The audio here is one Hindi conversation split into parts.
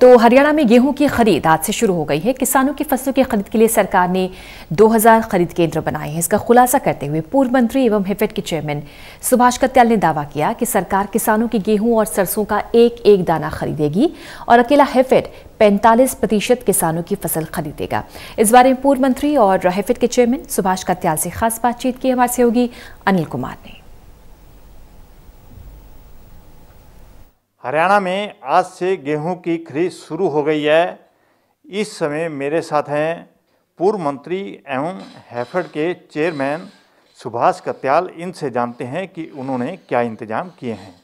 तो हरियाणा में गेहूं की खरीद आज से शुरू हो गई है किसानों की फसलों की खरीद के लिए सरकार ने 2000 खरीद केंद्र बनाए हैं इसका खुलासा करते हुए पूर्व मंत्री एवं हिफेट के चेयरमैन सुभाष कत्याल ने दावा किया कि सरकार किसानों की गेहूं और सरसों का एक एक दाना खरीदेगी और अकेला हिफेट 45 प्रतिशत किसानों की फसल खरीदेगा इस बारे में पूर्व मंत्री और हिफेट के चेयरमैन सुभाष कत्याल से खास बातचीत की हमारे सहयोगी अनिल कुमार ने हरियाणा में आज से गेहूं की खरीद शुरू हो गई है इस समय मेरे साथ हैं पूर्व मंत्री एवं हैफेड के चेयरमैन सुभाष कत्याल इनसे जानते हैं कि उन्होंने क्या इंतजाम किए हैं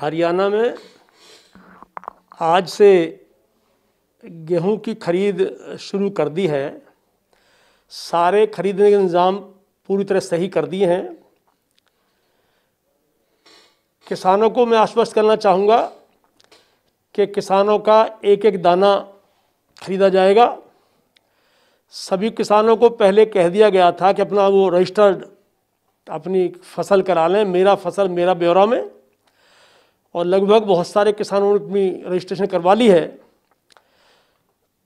हरियाणा में आज से गेहूं की खरीद शुरू कर दी है सारे खरीदने के इंतज़ाम पूरी तरह सही कर दिए हैं किसानों को मैं आश्वस्त करना चाहूँगा कि किसानों का एक एक दाना खरीदा जाएगा सभी किसानों को पहले कह दिया गया था कि अपना वो रजिस्टर्ड अपनी फसल करा लें मेरा फसल मेरा ब्यौरा में और लगभग बहुत सारे किसानों ने अपनी रजिस्ट्रेशन करवा ली है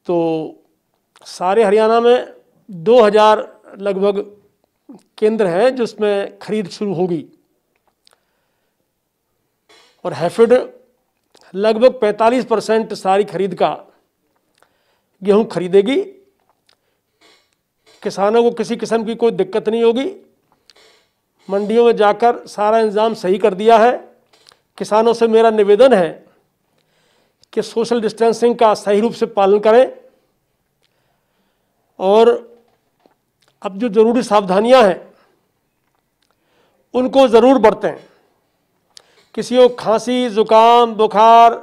तो सारे हरियाणा में 2000 लगभग केंद्र हैं जिसमें खरीद शुरू होगी और हैफेड लगभग 45 परसेंट सारी खरीद का गेहूँ खरीदेगी किसानों को किसी किस्म की कोई दिक्कत नहीं होगी मंडियों में जाकर सारा इंतज़ाम सही कर दिया है किसानों से मेरा निवेदन है कि सोशल डिस्टेंसिंग का सही रूप से पालन करें और अब जो ज़रूरी सावधानियां हैं उनको ज़रूर बरतें किसी को खांसी ज़ुकाम बुखार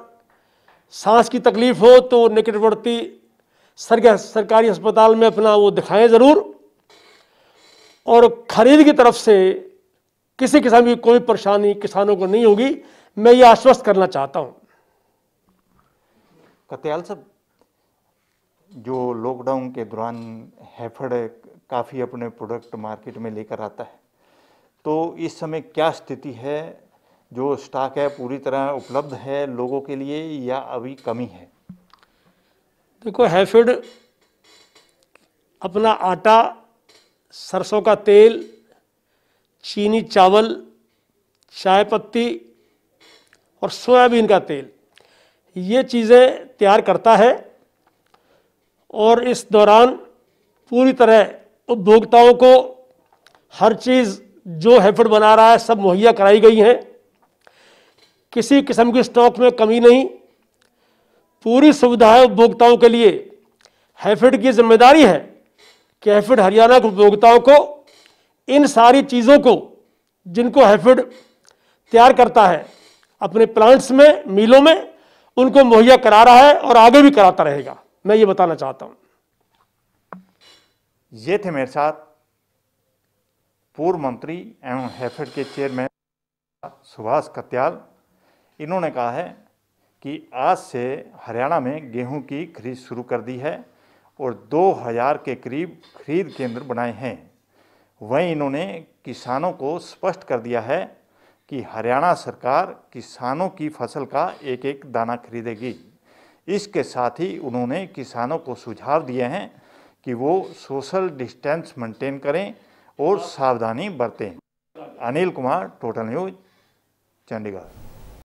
सांस की तकलीफ़ हो तो निकटवर्ती सर सरकारी अस्पताल में अपना वो दिखाएं ज़रूर और खरीद की तरफ से किसी किसान की कोई परेशानी किसानों को नहीं होगी मैं ये आश्वस्त करना चाहता हूँ कत्याल साहब जो लॉकडाउन के दौरान हैफड़ काफ़ी अपने प्रोडक्ट मार्केट में लेकर आता है तो इस समय क्या स्थिति है जो स्टॉक है पूरी तरह उपलब्ध है लोगों के लिए या अभी कमी है देखो हैफेड अपना आटा सरसों का तेल चीनी चावल चाय पत्ती और सोयाबीन का तेल ये चीज़ें तैयार करता है और इस दौरान पूरी तरह उपभोक्ताओं को हर चीज़ जो हैफेड बना रहा है सब मुहैया कराई गई हैं किसी किस्म की स्टॉक में कमी नहीं पूरी सुविधाएं उपभोक्ताओं के लिए हैफेड की जिम्मेदारी है कि हैफेड हरियाणा के उपभोक्ताओं को इन सारी चीज़ों को जिनको हैफेड तैयार करता है अपने प्लांट्स में मिलों में उनको मुहैया करा रहा है और आगे भी कराता रहेगा मैं ये बताना चाहता हूँ ये थे मेरे साथ पूर्व मंत्री एवं हैफेड के चेयरमैन सुभाष कत्याल इन्होंने कहा है कि आज से हरियाणा में गेहूं की खरीद शुरू कर दी है और 2000 के करीब खरीद केंद्र बनाए हैं वहीं इन्होंने किसानों को स्पष्ट कर दिया है कि हरियाणा सरकार किसानों की फसल का एक एक दाना खरीदेगी इसके साथ ही उन्होंने किसानों को सुझाव दिए हैं कि वो सोशल डिस्टेंस मेंटेन करें और सावधानी बरतें अनिल कुमार टोटल न्यूज चंडीगढ़